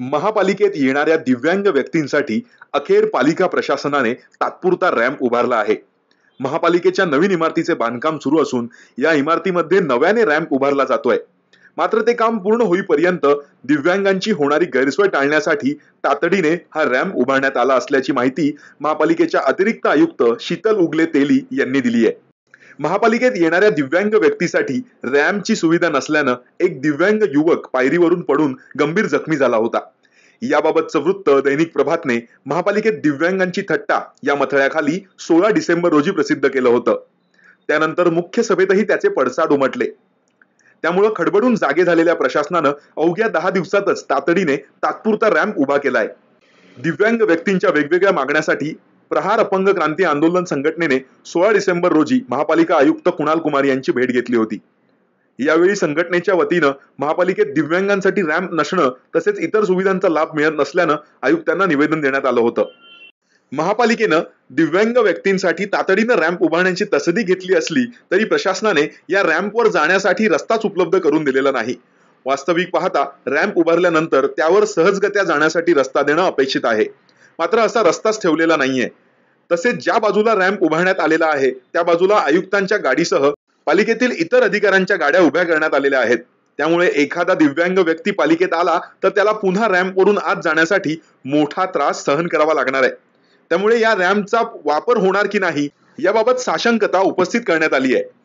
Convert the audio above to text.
महापालिकेत येणाऱ्या दिव्यांग व्यक्तींसाठी अखेर पालिका प्रशासनाने तात्पुरता रॅम्प उभारला आहे महापालिकेच्या नवीन इमारतीचे बांधकाम सुरू असून या इमारतीमध्ये नव्याने रॅम्प उभारला जातोय मात्र ते काम पूर्ण होईपर्यंत दिव्यांगांची होणारी गैरसोय टाळण्यासाठी तातडीने हा रॅम्प उभारण्यात आला असल्याची माहिती महापालिकेच्या अतिरिक्त आयुक्त शीतल उगले तेली यांनी दिली आहे महापालिकेत येणाऱ्या दिव्यांग व्यक्तीसाठी रॅम्पची सुविधा नसल्यानं एक दिव्यांग युवक पायरीवरून पडून गंभीर जखमी झाला होता याबाबतचं वृत्त दैनिक प्रभातने महापालिकेत दिव्यांगांची थट्टा या मथळ्याखाली सोळा डिसेंबर रोजी प्रसिद्ध केलं होतं त्यानंतर मुख्य सभेतही त्याचे पडसाद उमटले त्यामुळं खडबडून जागे झालेल्या प्रशासनानं अवघ्या दहा दिवसातच तातडीने तात्पुरता रॅम्प उभा केलाय दिव्यांग व्यक्तींच्या वेगवेगळ्या मागण्यासाठी प्रहार अपंग क्रांती आंदोलन संघटनेने सोळा डिसेंबर रोजी महापालिका आयुक्त कुणाल कुमार यांची भेट घेतली होती यावेळी संघटनेच्या वतीनं महापालिकेत दिव्यांगांसाठी रॅम्प नसणं तसेच इतर सुविधांचा लाभ मिळत नसल्यानं आयुक्तांना निवेदन देण्यात आलं होतं महापालिकेनं दिव्यांग व्यक्तींसाठी तातडीनं रॅम्प उभारण्याची तसदी घेतली असली तरी प्रशासनाने या रॅम्पवर जाण्यासाठी रस्ताच उपलब्ध करून दिलेला नाही वास्तविक पाहता रॅम्प उभारल्यानंतर त्यावर सहजगत्या जाण्यासाठी रस्ता देणं अपेक्षित आहे मात्र असा रस्ताच ठेवलेला नाहीये तसेच ज्या बाजूला रॅम्प उभारण्यात आलेला आहे त्या बाजूला आयुक्तांच्या गाडीसह पालिकेतील इतर अधिकाऱ्यांच्या गाड्या उभ्या करण्यात आलेल्या आहेत त्यामुळे एखादा दिव्यांग व्यक्ती पालिकेत आला तर त्याला पुन्हा रॅम्पवरून आत जाण्यासाठी मोठा त्रास सहन करावा लागणार आहे त्यामुळे या रॅम्पचा वापर होणार की नाही याबाबत साशंकता उपस्थित करण्यात आली आहे